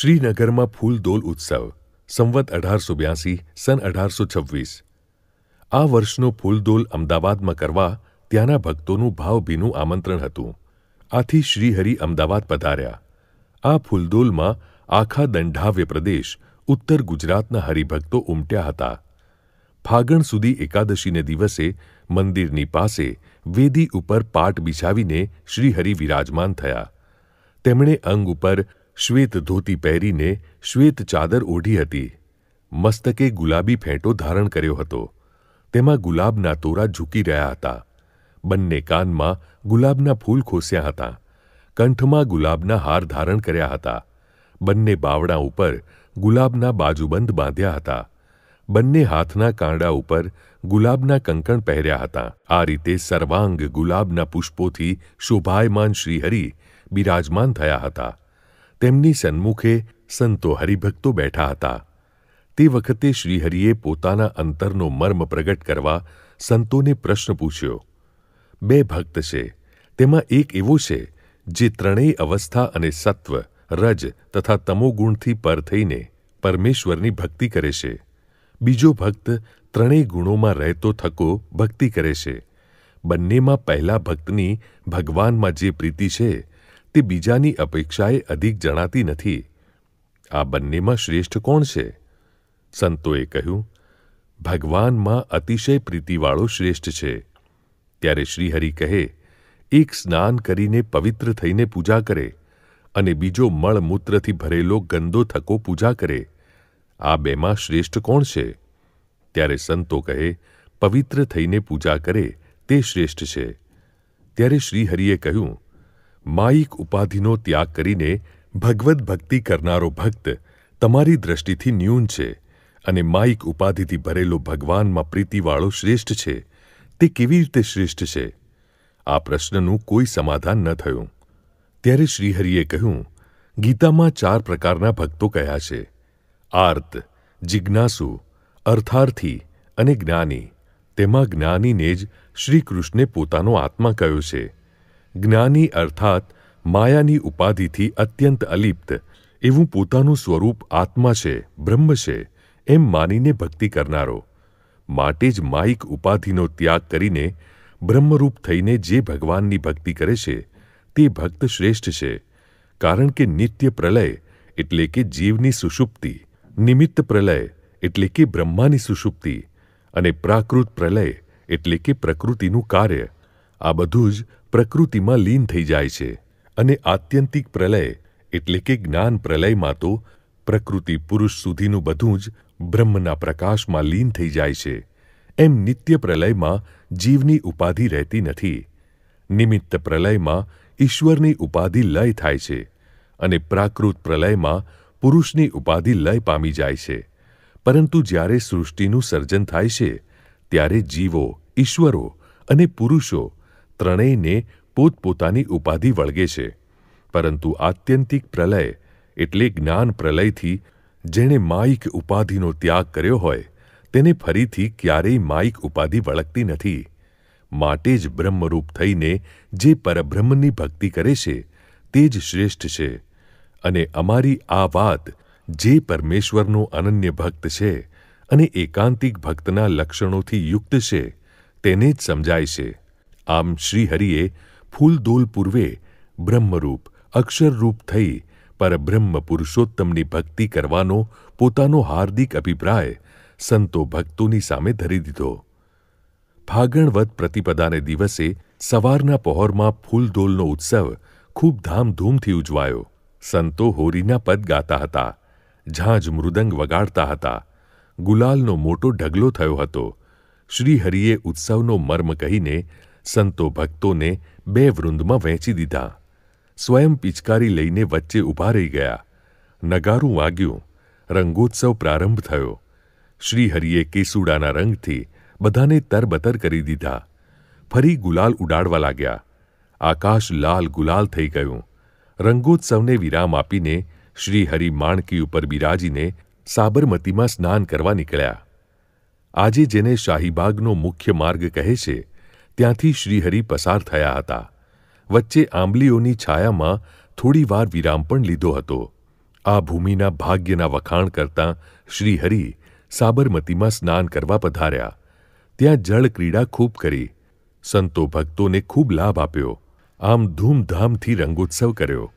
શ્રીનગરમાં ફૂલદોલ ઉત્સવ સંવત અઢારસો બ્યાસી સન અઢારસો છવ્વીસ આ વર્ષનો ફૂલદોલ અમદાવાદમાં કરવા ત્યાંના ભક્તોનું ભાવભીનું આમંત્રણ હતું આથી શ્રીહરિ અમદાવાદ પધાર્યા આ ફૂલદોલમાં આખા દંડાવ્ય પ્રદેશ ઉત્તર ગુજરાતના હરિભક્તો ઉમટ્યા હતા ફાગણ સુધી એકાદશીને દિવસે મંદિરની પાસે વેદી ઉપર પાટ બિછાવીને શ્રીહરિ વિરાજમાન થયા તેમણે અંગ ઉપર શ્વેત ધોતી પહેરીને શ્વેત ચાદર ઓઢી હતી મસ્તકે ગુલાબી ફેંટો ધારણ કર્યો હતો તેમાં ગુલાબના તોરા ઝૂકી રહ્યા હતા બંને કાનમાં ગુલાબના ફૂલ ખોસ્યા હતા કંઠમાં ગુલાબના હાર ધારણ કર્યા હતા બંને બાવડા ઉપર ગુલાબના બાજુબંધ બાંધ્યા હતા બંને હાથના કાંડા ઉપર ગુલાબના કંકણ પહેર્યા હતા આ રીતે સર્વાંગ ગુલાબના પુષ્પોથી શોભાયમાન શ્રીહરિ બિરાજમાન થયા હતા તેમની સન્મુખે સંતો હરિભક્તો બેઠા હતા તે વખતે શ્રીહરિએ પોતાના અંતરનો મર્મ પ્રગટ કરવા સંતોને પ્રશ્ન પૂછ્યો બે ભક્ત છે તેમાં એક એવો છે જે ત્રણેય અવસ્થા અને સત્વ રજ તથા તમોગુણથી પર થઈને પરમેશ્વરની ભક્તિ કરે છે બીજો ભક્ત ત્રણેય ગુણોમાં રહેતો થકો ભક્તિ કરે છે બંનેમાં પહેલા ભક્તની ભગવાનમાં જે પ્રીતિ છે તે બીજાની અપેક્ષાએ અધિક જણાતી નથી આ બંનેમાં શ્રેષ્ઠ કોણ છે સંતોએ કહ્યું ભગવાનમાં અતિશય પ્રીતિવાળો શ્રેષ્ઠ છે ત્યારે શ્રીહરિ કહે એક સ્નાન કરીને પવિત્ર થઈને પૂજા કરે અને બીજો મળમૂત્રથી ભરેલો ગંદો થકો પૂજા કરે આ બેમાં શ્રેષ્ઠ કોણ છે ત્યારે સંતો કહે પવિત્ર થઈને પૂજા કરે તે શ્રેષ્ઠ છે ત્યારે શ્રીહરિએ કહ્યું માયિક ઉપાધિનો ત્યાગ કરીને ભગવદ્ ભક્તિ કરનારો ભક્ત તમારી દૃષ્ટિથી ન્યૂન છે અને માયિક ઉપાધિથી ભરેલો ભગવાનમાં પ્રીતિવાળો શ્રેષ્ઠ છે તે કેવી રીતે શ્રેષ્ઠ છે આ પ્રશ્નનું કોઈ સમાધાન ન થયું ત્યારે શ્રીહરિએ કહ્યું ગીતામાં ચાર પ્રકારના ભક્તો કયા છે આર્ત જિજ્ઞાસુ અર્થાર્થી અને જ્ઞાની તેમાં જ્ઞાનીને જ શ્રીકૃષ્ણે પોતાનો આત્મા કહ્યો છે જ્ઞાની અર્થાત માયાની ઉપાધિથી અત્યંત અલિપ્ત એવું પોતાનું સ્વરૂપ આત્મા છે બ્રહ્મ છે એમ માનીને ભક્તિ કરનારો માટે જ માઇક ઉપાધિનો ત્યાગ કરીને બ્રહ્મરૂપ થઈને જે ભગવાનની ભક્તિ કરે છે તે ભક્ત શ્રેષ્ઠ છે કારણ કે નિત્ય પ્રલય એટલે કે જીવની સુષુપ્તિ નિમિત્ત પ્રલય એટલે કે બ્રહ્માની સુષુપ્તિ અને પ્રાકૃત પ્રલય એટલે કે પ્રકૃતિનું કાર્ય આ બધું જ પ્રકૃતિમાં લીન થઈ જાય છે અને આત્યંતિક પ્રલય એટલે કે જ્ઞાન પ્રલયમાં તો પ્રકૃતિ પુરુષ સુધીનું બધું જ બ્રહ્મના પ્રકાશમાં લીન થઈ જાય છે એમ નિત્ય પ્રલયમાં જીવની ઉપાધિ રહેતી નથી નિમિત્ત પ્રલયમાં ઈશ્વરની ઉપાધિ લય થાય છે અને પ્રાકૃત પ્રલયમાં પુરુષની ઉપાધિ લય પામી જાય છે પરંતુ જ્યારે સૃષ્ટિનું સર્જન થાય છે ત્યારે જીવો ઈશ્વરો અને પુરુષો ત્રણેયને પોતપોતાની ઉપાધિ વળગે છે પરંતુ આત્યંતિક પ્રલય એટલે જ્ઞાન પ્રલયથી જેણે માઇક ઉપાધિનો ત્યાગ કર્યો હોય તેને ફરીથી ક્યારેય માઇક ઉપાધિ વળગતી નથી માટે જ બ્રહ્મરૂપ થઈને જે પરબ્રહ્મની ભક્તિ કરે છે તે જ શ્રેષ્ઠ છે અને અમારી આ વાત જે પરમેશ્વરનો અનન્ય ભક્ત છે અને એકાંતિક ભક્તના લક્ષણોથી યુક્ત છે તેને જ સમજાય છે આમ શ્રીહરિએ ફૂલદોલ પૂર્વે બ્રહ્મરૂપ અક્ષરરૂપ થઈ પરબ્રહ્મ પુરુષોત્તમની ભક્તિ કરવાનો પોતાનો હાર્દિક અભિપ્રાય સંતો ભક્તોની સામે ધરી દીધો ફાગણવત પ્રતિપદાને દિવસે સવારના પહોરમાં ફૂલદોલનો ઉત્સવ ખૂબ ધામધૂમથી ઉજવાયો સંતો હોરીના પદ ગાતા હતા ઝાંઝ મૃદંગ વગાડતા હતા ગુલાલનો મોટો ઢગલો થયો હતો શ્રીહરિએ ઉત્સવનો મર્મ કહીને સંતો ભક્તોને બે વૃંદમાં વહેંચી દીધા સ્વયં પિચકારી લઈને વચ્ચે ઊભા રહી ગયા નગારું વાગ્યું રંગોત્સવ પ્રારંભ થયો શ્રીહરિએ કેસુડાના રંગથી બધાને તરબતર કરી દીધા ફરી ગુલાલ ઉડાડવા લાગ્યા આકાશ લાલ ગુલાલ થઈ ગયું રંગોત્સવને વિરામ આપીને શ્રીહરિ માણકી ઉપર બિરાજીને સાબરમતીમાં સ્નાન કરવા નીકળ્યા આજે જેને શાહીબાગનો મુખ્ય માર્ગ કહે છે ત્યાંથી શ્રીહરિ પસાર થયા હતા વચ્ચે આંબલીઓની છાયામાં થોડીવાર વિરામ પણ લીધો હતો આ ભૂમિના ભાગ્યના વખાણ કરતાં શ્રીહરિ સાબરમતીમાં સ્નાન કરવા પધાર્યા ત્યાં જળ ક્રીડા ખૂબ કરી સંતો ભક્તોને ખૂબ લાભ આપ્યો આમ ધૂમધામથી રંગોત્સવ કર્યો